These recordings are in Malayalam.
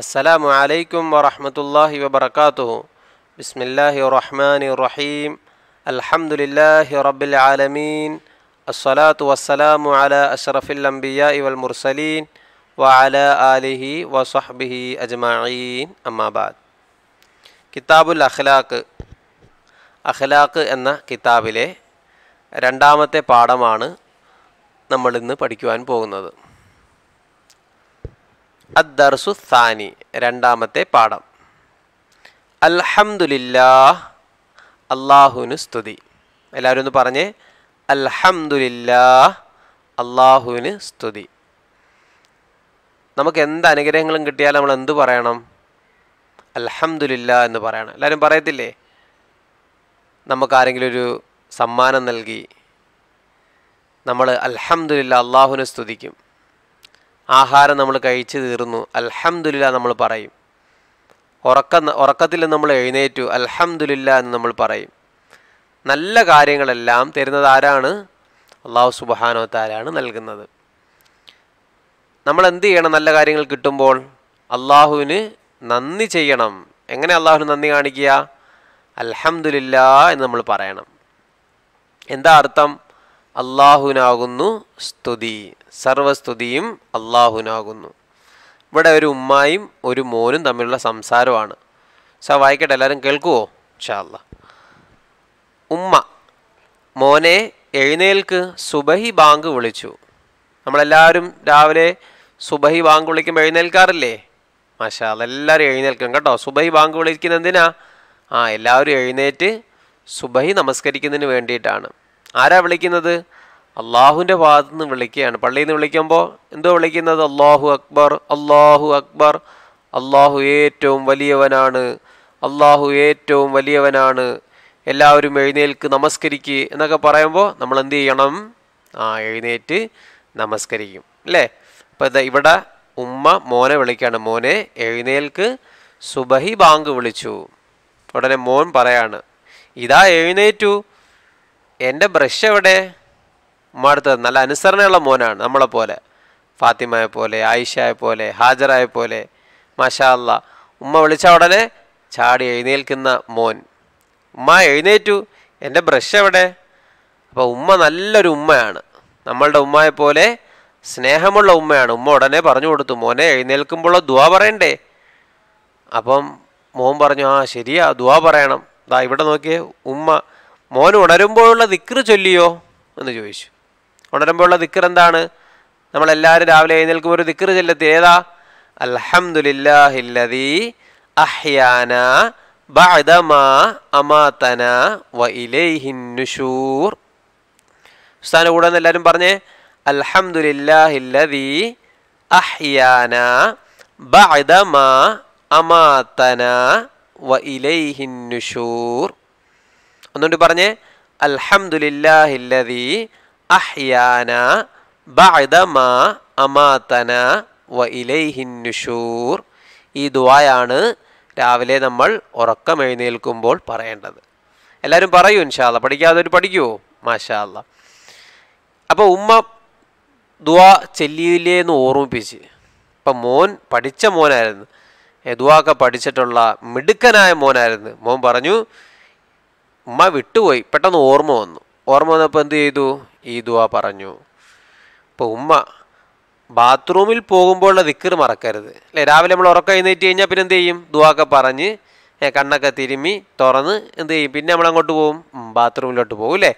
السلام عليكم ورحمة الله وبركاته بسم الله الرحمن الرحيم الحمد لله رب العالمين الصلاة والسلام على أشرف الأنبياء والمرسلين وعلى آله وصحبه أجمعين أما بعد كتاب الأخلاق അഖ്ലാഖ് എന്ന കിതാബിലെ രണ്ടാമത്തെ പാഠമാണ് നമ്മളിന്ന് പഠിക്കുവാൻ പോകുന്നത് അദ്ദർസു സാനി രണ്ടാമത്തെ പാഠം അൽഹംദുലില്ലാ അള്ളാഹുനു സ്തുതി എല്ലാവരും ഒന്ന് പറഞ്ഞേ അൽഹംദുലില്ലാ അള്ളാഹുവിന് സ്തുതി നമുക്ക് എന്ത് അനുഗ്രഹങ്ങളും കിട്ടിയാൽ നമ്മൾ എന്ത് പറയണം അൽഹമുല്ല എന്ന് പറയണം എല്ലാവരും പറയത്തില്ലേ നമുക്ക് ആരെങ്കിലും ഒരു സമ്മാനം നൽകി നമ്മൾ അൽഹമുല്ല അള്ളാഹുവിനെ സ്തുതിക്കും ആഹാരം നമ്മൾ കഴിച്ചു തീർന്നു അൽഹംദുലില്ല നമ്മൾ പറയും ഉറക്ക ഉറക്കത്തിൽ നമ്മൾ എഴുന്നേറ്റു അൽഹംദുലില്ല എന്ന് നമ്മൾ പറയും നല്ല കാര്യങ്ങളെല്ലാം തരുന്നത് ആരാണ് അള്ളാഹു സുബാനോ താരാണ് നൽകുന്നത് നമ്മൾ എന്ത് ചെയ്യണം നല്ല കാര്യങ്ങൾ കിട്ടുമ്പോൾ അള്ളാഹുവിന് നന്ദി ചെയ്യണം എങ്ങനെ അള്ളാഹുവിന് നന്ദി കാണിക്കുക അൽഹംദുലില്ല എന്ന് നമ്മൾ പറയണം എന്താ അർത്ഥം അള്ളാഹുവിനാകുന്നു സ്തുതി സർവസ്തുതിയും അള്ളാഹുനാകുന്നു ഇവിടെ ഒരു ഉമ്മായും ഒരു മോനും തമ്മിലുള്ള സംസാരമാണ് സ വായിക്കട്ടെ എല്ലാവരും കേൾക്കുവോ ഷാല്ല ഉമ്മ മോനെ എഴുന്നേൽക്ക് സുബഹി ബാങ്ക് വിളിച്ചു നമ്മളെല്ലാവരും രാവിലെ സുബഹി ബാങ്ക് വിളിക്കുമ്പോൾ എഴുന്നേൽക്കാറില്ലേ മാഷാ എല്ലാവരും എഴുന്നേൽക്കും കേട്ടോ സുബഹി ബാങ്ക് വിളിക്കുന്ന എന്തിനാ ആ എല്ലാവരും എഴുന്നേറ്റ് സുബഹി നമസ്കരിക്കുന്നതിന് വേണ്ടിയിട്ടാണ് ആരാ വിളിക്കുന്നത് അള്ളാഹുവിൻ്റെ ഭാഗത്തു നിന്ന് വിളിക്കുകയാണ് പള്ളിയിൽ നിന്ന് വിളിക്കുമ്പോൾ എന്തോ വിളിക്കുന്നത് അള്ളാഹു അക്ബർ അള്ളാഹു അക്ബർ അള്ളാഹു ഏറ്റവും വലിയവനാണ് അള്ളാഹു ഏറ്റവും വലിയവനാണ് എല്ലാവരും എഴുന്നേൽക്ക് നമസ്കരിക്കുക എന്നൊക്കെ പറയുമ്പോൾ നമ്മൾ എന്ത് ചെയ്യണം ആ എഴുന്നേറ്റ് നമസ്കരിക്കും അല്ലേ അപ്പോൾ ഇവിടെ ഉമ്മ മോനെ വിളിക്കുകയാണ് മോനെ എഴുന്നേൽക്ക് സുബഹി ബാങ്ക് വിളിച്ചു ഉടനെ മോൻ പറയാണ് ഇതാ എഴുന്നേറ്റു എൻ്റെ ബ്രഷ് എവിടെ മാടുത്തത് നല്ല അനുസരണയുള്ള മോനാണ് നമ്മളെ പോലെ ഫാത്തിമയെ പോലെ ആയിഷയെ പോലെ ഹാജറായെ പോലെ മാഷാ ഉമ്മ വിളിച്ച ഉടനെ ചാടി എഴുന്നേൽക്കുന്ന മോൻ ഉമ്മ എഴുന്നേറ്റു എൻ്റെ ബ്രഷ് എവിടെ അപ്പോൾ ഉമ്മ നല്ലൊരു ഉമ്മയാണ് നമ്മളുടെ ഉമ്മയെ പോലെ സ്നേഹമുള്ള ഉമ്മയാണ് ഉമ്മ ഉടനെ പറഞ്ഞു കൊടുത്തു മോനെ എഴുന്നേൽക്കുമ്പോൾ ദുവാ പറയണ്ടേ അപ്പം മോൻ പറഞ്ഞു ആ ശരിയാ ദുവാ പറയണം ദാ ഇവിടെ നോക്കിയേ ഉമ്മ മോൻ ഉണരുമ്പോഴുള്ള ദിക്റ് ചൊല്ലിയോ എന്ന് ചോദിച്ചു ഉണരുമ്പോഴുള്ള ദിക്കർ എന്താണ് നമ്മളെല്ലാവരും രാവിലെ എഴുന്നേൽക്കുമ്പോൾ ഒരു ദിക്കർ ചെല്ലത്തി ഏതാ അൽഹമുല്ലാഹില്ലതി അഹ്യാന ബഅദമാ അമാതന വ കൂടെ എല്ലാവരും പറഞ്ഞേ അൽഹമുല്ലാഹില്ലതി അഹ്യാന ബഅദമാ അമാതന വ പറഞ്ഞേ അൽഹമുല്ലാഹില്ലതി അഹ്യാന ബഅദമ അമാതന വ നുഷൂർ ഈ ദുആയാണ് രാവിലെ നമ്മൾ ഉറക്കം എഴുന്നേൽക്കുമ്പോൾ പറയേണ്ടത് എല്ലാവരും പറയൂ ഇൻഷാല്ല ഒരു പഠിക്കുമോ മാഷാല്ല അപ്പോൾ ഉമ്മ ദുവാ എന്ന് ഓർമ്മിപ്പിച്ച് അപ്പം മോൻ പഠിച്ച മോനായിരുന്നു എതുവാക്ക പഠിച്ചിട്ടുള്ള മിടുക്കനായ മോനായിരുന്നു മോൻ പറഞ്ഞു ഉമ്മ വിട്ടുപോയി പെട്ടെന്ന് ഓർമ്മ വന്നു ഓർമ്മ വന്നപ്പോൾ എന്ത് ചെയ്തു ഈ ദുവാ പറഞ്ഞു ഇപ്പോൾ ഉമ്മ ബാത്റൂമിൽ പോകുമ്പോഴുള്ള ദിക്കർ മറക്കരുത് അല്ലേ രാവിലെ നമ്മൾ ഉറക്കം എഴുന്നേറ്റ് കഴിഞ്ഞാൽ പിന്നെ എന്ത് ചെയ്യും ദുവാക്കെ പറഞ്ഞ് കണ്ണൊക്കെ തിരുമ്മി തുറന്ന് എന്ത് ചെയ്യും പിന്നെ നമ്മൾ അങ്ങോട്ട് പോകും ബാത്റൂമിലോട്ട് പോകും അല്ലേ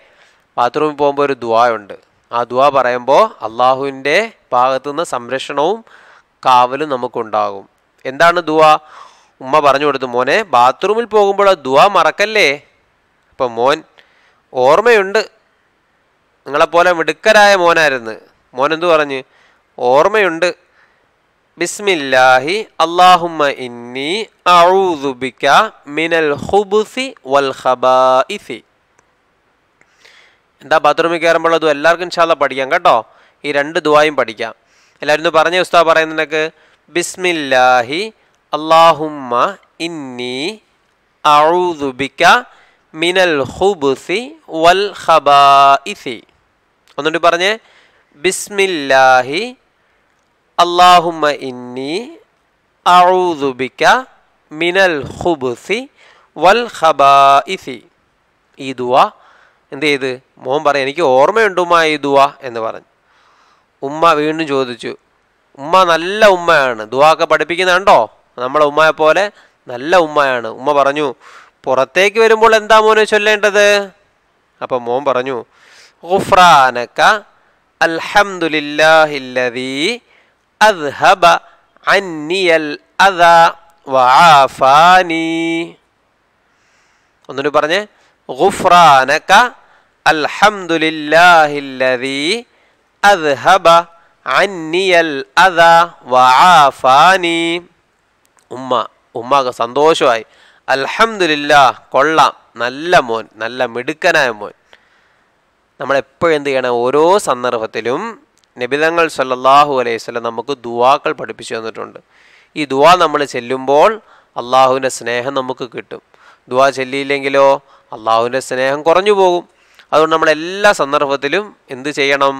ബാത്റൂമിൽ പോകുമ്പോൾ ഒരു ദുവായുണ്ട് ആ ദുവാ പറയുമ്പോൾ അള്ളാഹുവിൻ്റെ ഭാഗത്തുനിന്ന് സംരക്ഷണവും കാവലും നമുക്കുണ്ടാകും എന്താണ് ദുവാ ഉമ്മ പറഞ്ഞു കൊടുത്തു മോനെ ബാത്റൂമിൽ പോകുമ്പോൾ ദുവാ മറക്കല്ലേ അപ്പം മോൻ ഓർമ്മയുണ്ട് നിങ്ങളെപ്പോലെ മിടുക്കരായ മോനായിരുന്നു മോനെന്തു പറഞ്ഞ് ഓർമ്മയുണ്ട് ബിസ്മില്ലാഹി അള്ളാഹുമ്മ ഇന്നി അഊദുബിക മിനൽ ഹുബുസി വൽ ഖബാഇസി എന്താ ബാത്റൂമിൽ കയറുമ്പോൾ അതും എല്ലാവർക്കും ഇൻഷാല്ല പഠിക്കാം കേട്ടോ ഈ രണ്ട് ദുവായും പഠിക്കാം എല്ലാവരും പറഞ്ഞ ഉസ്താ പറയുന്നതിനൊക്കെ ബിസ്മില്ലാഹി അള്ളാഹുമ്മ ഇന്നി അഊദുബിക മിനൽ ഹുബുസി വൽ ഖബാഇസി ഒന്നുകൂടി പറഞ്ഞേ ബിസ്മില്ലാഹി അള്ളാഹുമ ഇന്നി അഴൂദുബിക്ക മിനൽ ഹുബുസി വൽ ഹബാഇസി ഈ ദുവ എന്ത് ചെയ്ത് മോൻ പറയാം എനിക്ക് ഓർമ്മയുണ്ടുമ്മ ഈ ദുവ എന്ന് പറഞ്ഞു ഉമ്മ വീണ്ടും ചോദിച്ചു ഉമ്മ നല്ല ഉമ്മയാണ് ദുവാക്കെ പഠിപ്പിക്കുന്നുണ്ടോ നമ്മളെ ഉമ്മയെ പോലെ നല്ല ഉമ്മയാണ് ഉമ്മ പറഞ്ഞു പുറത്തേക്ക് വരുമ്പോൾ എന്താ മോനെ ചൊല്ലേണ്ടത് അപ്പം മോൻ പറഞ്ഞു غفرانك الحمد لله الذي أذهب عني الأذى وعافاني ഒന്നിട്ട് പറഞ്ഞേ غفرانك الحمد لله الذي أذهب عني الأذى وعافاني ഉമ്മ ഉമ്മാക്ക് സന്തോഷമായി അൽഹംദുലില്ലാ കൊള്ളാം നല്ല മോൻ നല്ല മിടുക്കനായ മോൻ നമ്മൾ എപ്പോഴും എന്ത് ചെയ്യണം ഓരോ സന്ദർഭത്തിലും നബിതങ്ങൾ സല്ലാഹു അലൈഹി സ്വലം നമുക്ക് ദുവാക്കൾ പഠിപ്പിച്ചു തന്നിട്ടുണ്ട് ഈ ദുവാ നമ്മൾ ചെല്ലുമ്പോൾ അള്ളാഹുവിൻ്റെ സ്നേഹം നമുക്ക് കിട്ടും ദുവാ ചെല്ലിയില്ലെങ്കിലോ അള്ളാഹുവിൻ്റെ സ്നേഹം കുറഞ്ഞു പോകും അതുകൊണ്ട് നമ്മൾ എല്ലാ സന്ദർഭത്തിലും എന്ത് ചെയ്യണം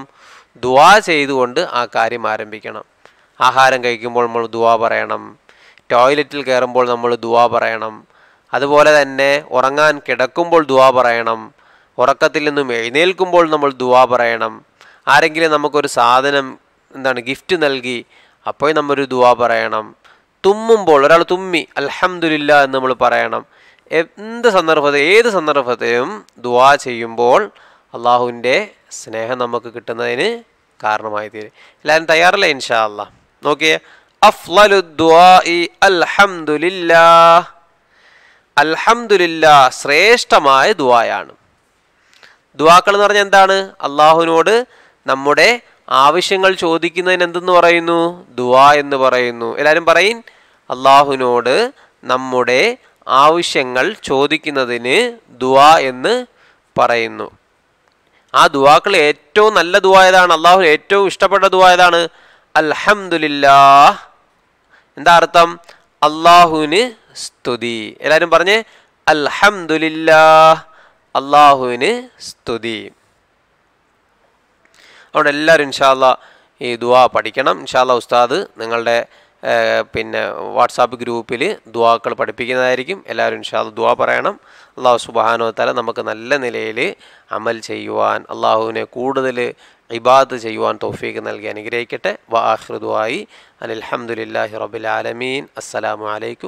ദുവാ ചെയ്തുകൊണ്ട് ആ കാര്യം ആരംഭിക്കണം ആഹാരം കഴിക്കുമ്പോൾ നമ്മൾ ദുവാ പറയണം ടോയ്ലറ്റിൽ കയറുമ്പോൾ നമ്മൾ ദുവാ പറയണം അതുപോലെ തന്നെ ഉറങ്ങാൻ കിടക്കുമ്പോൾ ദുവാ പറയണം ഉറക്കത്തിൽ നിന്നും എഴുന്നേൽക്കുമ്പോൾ നമ്മൾ ദുവാ പറയണം ആരെങ്കിലും നമുക്കൊരു സാധനം എന്താണ് ഗിഫ്റ്റ് നൽകി അപ്പോൾ നമ്മൊരു ദുവാ പറയണം തുമ്മുമ്പോൾ ഒരാൾ തുമ്മി അലഹമില്ല എന്ന് നമ്മൾ പറയണം എന്ത് സന്ദർഭത്തെ ഏത് സന്ദർഭത്തെയും ദുവാ ചെയ്യുമ്പോൾ അള്ളാഹുവിൻ്റെ സ്നേഹം നമുക്ക് കിട്ടുന്നതിന് കാരണമായി തീരും എല്ലാവരും തയ്യാറല്ലേ ഇൻഷാ അല്ലാ നോക്കിയേ അഫ്ലു അൽഹംദുലില്ലാ അൽഹംദുലില്ലാ ശ്രേഷ്ഠമായ ദുവായാണ് ദുവാക്കൾ എന്ന് പറഞ്ഞാൽ എന്താണ് അള്ളാഹുവിനോട് നമ്മുടെ ആവശ്യങ്ങൾ ചോദിക്കുന്നതിന് എന്തെന്ന് പറയുന്നു ദുവാ എന്ന് പറയുന്നു എല്ലാവരും പറയും അള്ളാഹുവിനോട് നമ്മുടെ ആവശ്യങ്ങൾ ചോദിക്കുന്നതിന് ദുവാ എന്ന് പറയുന്നു ആ ദുവാക്കൾ ഏറ്റവും നല്ല ദുവായതാണ് അള്ളാഹു ഏറ്റവും ഇഷ്ടപ്പെട്ട ദുവായതാണ് അൽഹമുല്ലാ എന്താ അർത്ഥം അള്ളാഹുവിന് സ്തുതി എല്ലാവരും പറഞ്ഞേ അൽഹമുല്ലാ അള്ളാഹുവിന് സ്തുതി അതുകൊണ്ട് എല്ലാവരും ഇൻഷാല്ല ഈ ദുവാ പഠിക്കണം ഇൻഷാല്ല ഉസ്താദ് നിങ്ങളുടെ പിന്നെ വാട്സാപ്പ് ഗ്രൂപ്പിൽ ദുവാക്കൾ പഠിപ്പിക്കുന്നതായിരിക്കും എല്ലാവരും ഇൻഷാദ് ദുവാ പറയണം അള്ളാഹു സുബാനോ തല നമുക്ക് നല്ല നിലയിൽ അമൽ ചെയ്യുവാൻ അള്ളാഹുവിനെ കൂടുതൽ ഇബാദ് ചെയ്യുവാൻ തോഫീക്ക് നൽകി അനുഗ്രഹിക്കട്ടെ വാഹൃദുവായി അനിൽഹമുല്ലാഹി റബിൽ ആലമീൻ അസ്സലാമു അലൈക്കും